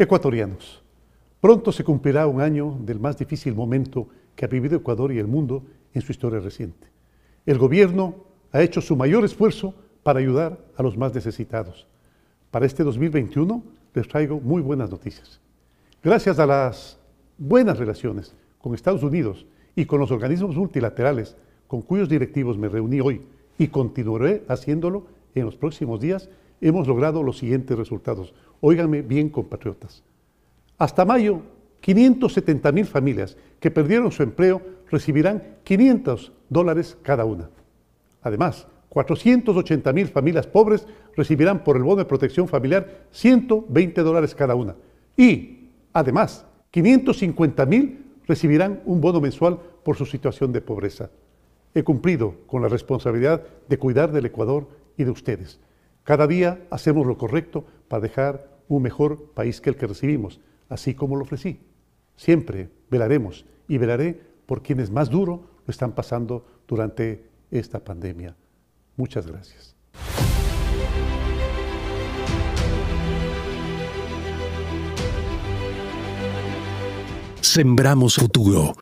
Ecuatorianos, pronto se cumplirá un año del más difícil momento que ha vivido Ecuador y el mundo en su historia reciente. El gobierno ha hecho su mayor esfuerzo para ayudar a los más necesitados. Para este 2021 les traigo muy buenas noticias. Gracias a las buenas relaciones con Estados Unidos y con los organismos multilaterales con cuyos directivos me reuní hoy y continuaré haciéndolo en los próximos días, hemos logrado los siguientes resultados. Óiganme bien, compatriotas. Hasta mayo, 570 mil familias que perdieron su empleo recibirán 500 dólares cada una. Además, 480 mil familias pobres recibirán por el bono de protección familiar 120 dólares cada una. Y, además, 550 mil recibirán un bono mensual por su situación de pobreza he cumplido con la responsabilidad de cuidar del Ecuador y de ustedes. Cada día hacemos lo correcto para dejar un mejor país que el que recibimos, así como lo ofrecí. Siempre velaremos y velaré por quienes más duro lo están pasando durante esta pandemia. Muchas gracias. Sembramos futuro.